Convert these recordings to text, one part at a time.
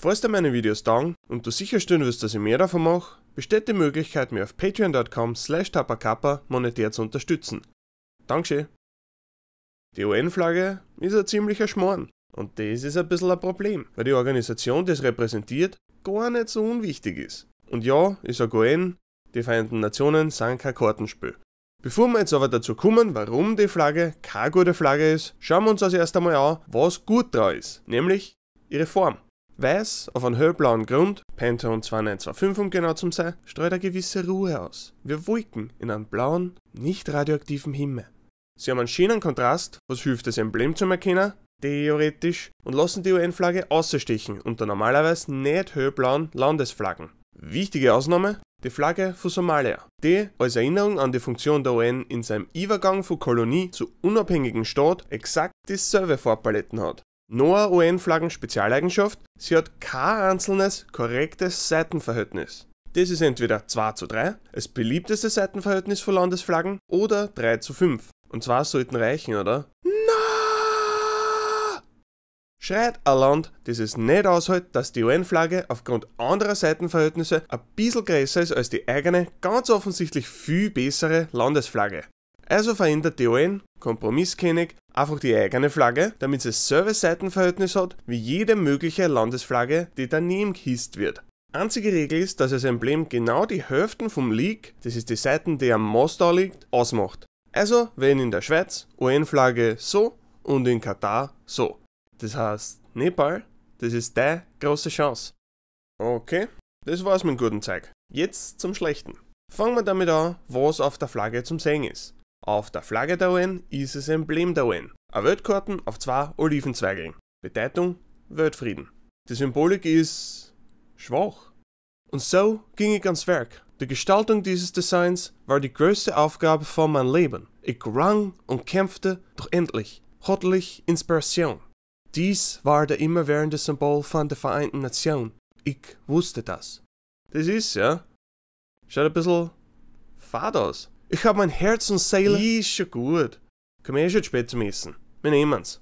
Falls dir meine Videos taugen und du sicherstellen wirst, dass ich mehr davon mache, besteht die Möglichkeit, mir auf patreon.com slash tapacapa monetär zu unterstützen. Dankeschön. Die UN-Flagge ist ein ziemlicher Schmarrn. Und das ist ein bisschen ein Problem, weil die Organisation, die es repräsentiert, gar nicht so unwichtig ist. Und ja, ich sage UN, die Vereinten Nationen sind kein Kartenspiel. Bevor wir jetzt aber dazu kommen, warum die Flagge keine gute Flagge ist, schauen wir uns als erst einmal an, was gut da ist, nämlich ihre Form. Weiß auf einen hellblauen Grund, Pentagon 2925 um genau zu sein, streut eine gewisse Ruhe aus. Wir Wolken in einem blauen, nicht radioaktiven Himmel. Sie haben einen schönen Kontrast, was hilft das Emblem zum Erkennen, theoretisch, und lassen die UN-Flagge außerstechen unter normalerweise nicht hellblauen Landesflaggen. Wichtige Ausnahme, die Flagge von Somalia, die als Erinnerung an die Funktion der UN in seinem Übergang von Kolonie zu unabhängigen Staat exakt dieselbe Farbpaletten hat. Noah UN-Flaggen Spezialeigenschaft, sie hat kein einzelnes korrektes Seitenverhältnis. Das ist entweder 2 zu 3, das beliebteste Seitenverhältnis von Landesflaggen, oder 3 zu 5. Und zwar sollten reichen, oder? Na! Schreit ein Land, das es nicht aushält, dass die UN-Flagge aufgrund anderer Seitenverhältnisse ein bisschen größer ist als die eigene, ganz offensichtlich viel bessere Landesflagge. Also verändert die UN, kompromisskönig, Einfach die eigene Flagge, damit sie Server-Seiten-Verhältnis hat, wie jede mögliche Landesflagge, die daneben gehisst wird. Einzige Regel ist, dass das Emblem genau die Hälfte vom League, das ist die Seiten, die am Mostar liegt, ausmacht. Also wenn in der Schweiz UN-Flagge so und in Katar so. Das heißt, Nepal, das ist deine große Chance. Okay, das war's mit dem guten Zeug. Jetzt zum Schlechten. Fangen wir damit an, was auf der Flagge zum Sehen ist. Auf der Flagge der UN ist es Emblem der UN. Ein Weltkarten auf zwei Olivenzweigeln. Bedeutung Weltfrieden. Die Symbolik ist schwach. Und so ging ich ans Werk. Die Gestaltung dieses Designs war die größte Aufgabe von meinem Leben. Ich rang und kämpfte, doch endlich hatte Inspiration. Dies war der immerwährende Symbol von der Vereinten Nationen. Ich wusste das. Das ist, ja, schaut ein bisschen fad aus. Ich hab mein Herz und Seele. Ist schon gut. Komm eh schon spät zum Essen. Wir nehmen's.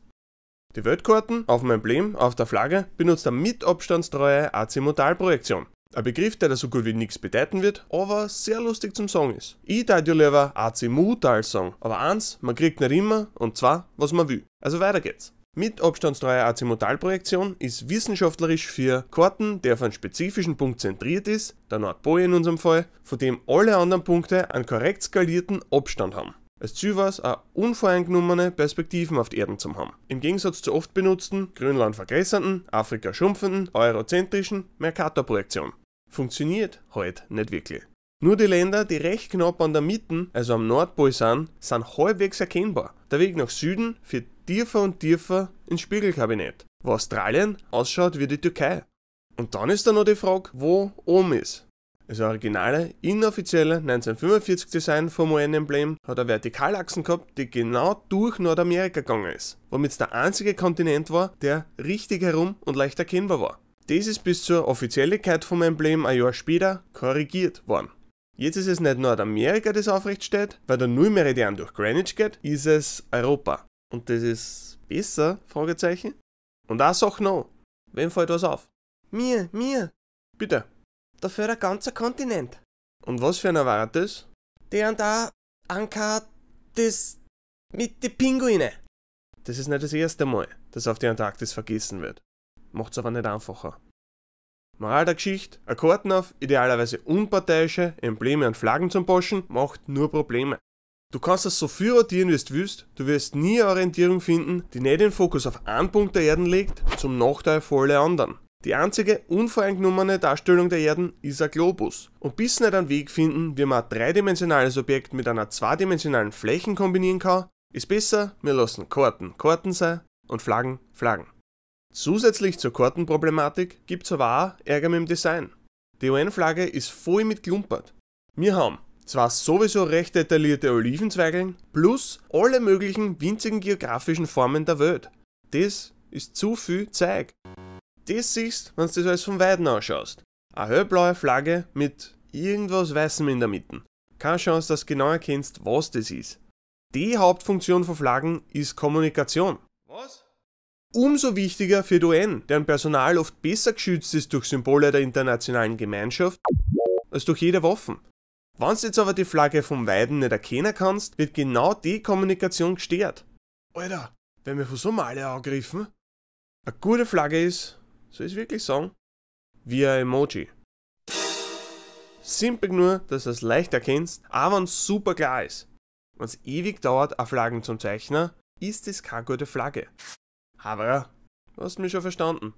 Die Weltkarten auf dem Emblem, auf der Flagge, benutzt eine mit abstandstreue Azimutalprojektion. Ein Begriff, der da so gut wie nichts bedeuten wird, aber sehr lustig zum Song ist. Ich da ja lieber Azimutal Song, aber eins, man kriegt nicht immer und zwar, was man will. Also weiter geht's. Mit abstandstreuer Azimutalprojektion ist wissenschaftlerisch für Karten, der auf einen spezifischen Punkt zentriert ist, der Nordpol in unserem Fall, von dem alle anderen Punkte einen korrekt skalierten Abstand haben. Als Ziel war es, auch unvoreingenommene Perspektiven auf die Erden zu haben. Im Gegensatz zu oft benutzten, Grönland vergrässernden, Afrika schrumpfenden, eurozentrischen Mercator-Projektion. Funktioniert heute halt nicht wirklich. Nur die Länder, die recht knapp an der Mitte, also am Nordpol sind, sind halbwegs erkennbar. Der Weg nach Süden führt tiefer und tiefer ins Spiegelkabinett, wo Australien ausschaut wie die Türkei. Und dann ist da noch die Frage, wo oben ist. Das also originale, inoffizielle 1945 Design vom UN-Emblem hat eine Vertikalachsen gehabt, die genau durch Nordamerika gegangen ist, womit es der einzige Kontinent war, der richtig herum und leicht erkennbar war. Das ist bis zur Offizielligkeit vom Emblem ein Jahr später korrigiert worden. Jetzt ist es nicht Nordamerika, das aufrecht steht, weil der Nullmeridian durch Greenwich geht, ist es Europa und das ist besser? Fragezeichen. Und auch sag noch, wem fällt was auf? Mir, mir. Bitte. Da Dafür ein ganzer Kontinent. Und was für einer war das? Der da Anker das mit den Pinguine. Das ist nicht das erste Mal, dass auf die Antarktis vergessen wird. Macht's aber nicht einfacher. Moral der Geschichte, Akkorden auf, idealerweise unparteiische Embleme und Flaggen zum Poschen, macht nur Probleme. Du kannst das so viel rotieren, wie du willst, du wirst nie eine Orientierung finden, die nicht den Fokus auf einen Punkt der Erden legt, zum Nachteil für alle anderen. Die einzige unvoreingenommene Darstellung der Erden ist ein Globus. Und bis nicht einen Weg finden, wie man ein dreidimensionales Objekt mit einer zweidimensionalen Fläche kombinieren kann, ist besser, wir lassen Karten Karten sein und Flaggen Flaggen. Zusätzlich zur Kartenproblematik gibt es aber auch Ärger mit dem Design. Die UN-Flagge ist voll mit Klumpert. Wir haben zwar sowieso recht detaillierte Olivenzweigeln plus alle möglichen winzigen geografischen Formen der Welt. Das ist zu viel Zeug. Das siehst, wenn du das alles von Weiden anschaust. Eine hellblaue Flagge mit irgendwas Weißem in der Mitte. Keine Chance, dass du genau erkennst, was das ist. Die Hauptfunktion von Flaggen ist Kommunikation. Was? Umso wichtiger für die UN, deren Personal oft besser geschützt ist durch Symbole der internationalen Gemeinschaft als durch jede Waffe. Wenn du jetzt aber die Flagge vom Weiden nicht erkennen kannst, wird genau die Kommunikation gestört. Alter, wenn wir von so Somalia angegriffen, eine gute Flagge ist, soll ich wirklich sagen, wie ein Emoji. Simpel nur, dass du es leicht erkennst, aber wenn es super klar ist. Wenn es ewig dauert, eine Flaggen zum Zeichner, ist das keine gute Flagge. Aber ja, du hast mich schon verstanden.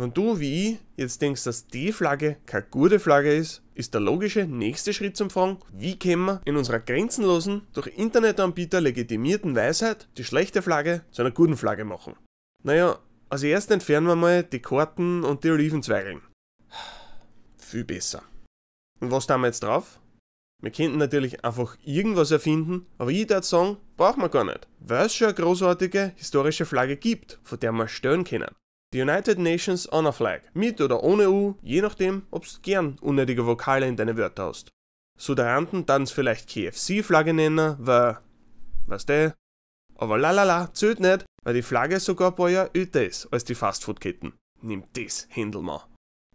Wenn du wie ich jetzt denkst, dass die Flagge keine gute Flagge ist, ist der logische nächste Schritt zum Fragen, wie können wir in unserer grenzenlosen, durch Internetanbieter legitimierten Weisheit die schlechte Flagge zu einer guten Flagge machen. Naja, als erst entfernen wir mal die Karten und die Olivenzweigeln. Viel besser. Und was tun wir jetzt drauf? Wir könnten natürlich einfach irgendwas erfinden, aber ich würde sagen, brauchen wir gar nicht, weil es schon eine großartige historische Flagge gibt, von der wir stören können. Die United Nations Honor Flag, mit oder ohne U, je nachdem, ob's gern unnötige Vokale in deine Wörter hast. So der Anden tanz vielleicht KFC-Flagge nennen, weil, was der? Eh. Aber lalala, zählt nicht, weil die Flagge sogar ein paar Jahre älter ist als die Fastfood-Ketten. Nimm das, Händelmann.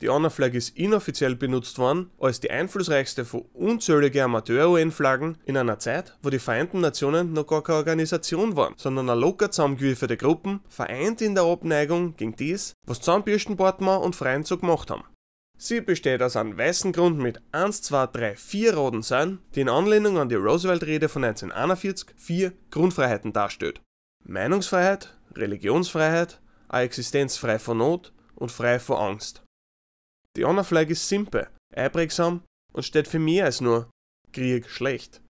Die Honor-Flagge ist inoffiziell benutzt worden als die einflussreichste von unzähligen Amateur-UN-Flaggen in einer Zeit, wo die Vereinten Nationen noch gar keine Organisation waren, sondern eine locker zusammengewürfelte Gruppen, vereint in der Abneigung gegen dies, was Zahnbürstenportmann und Freien so gemacht haben. Sie besteht aus einem weißen Grund mit 1, 2, 3, 4 roten Säulen, die in Anlehnung an die Roosevelt-Rede von 1941 vier Grundfreiheiten darstellt. Meinungsfreiheit, Religionsfreiheit, eine Existenz frei von Not und frei von Angst. Die Honor Flag ist simpel, einprägsam und steht für mehr als nur Krieg schlecht.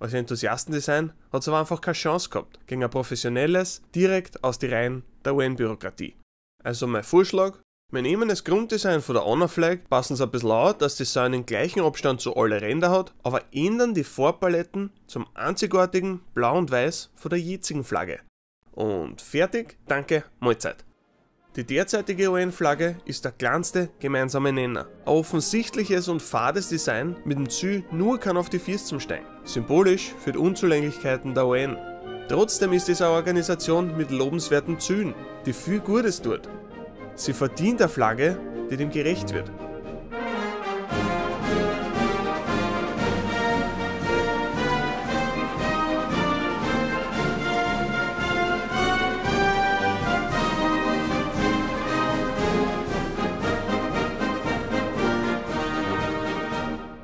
Als Enthusiastendesign hat es aber einfach keine Chance gehabt gegen ein professionelles, direkt aus den Reihen der UN-Bürokratie. Also mein Vorschlag, wir nehmen das Grunddesign von der Honor Flag, passen es ein bisschen an, dass das so einen gleichen Abstand zu allen Rändern hat, aber ändern die Farbpaletten zum einzigartigen Blau und Weiß von der jetzigen Flagge. Und fertig, danke, Mahlzeit. Die derzeitige UN-Flagge ist der kleinste gemeinsame Nenner. Ein offensichtliches und fades Design mit dem Zü nur kann auf die Füße zum Stein. Symbolisch für die Unzulänglichkeiten der UN. Trotzdem ist es eine Organisation mit lobenswerten Zügen, die viel Gutes tut. Sie verdient eine Flagge, die dem gerecht wird.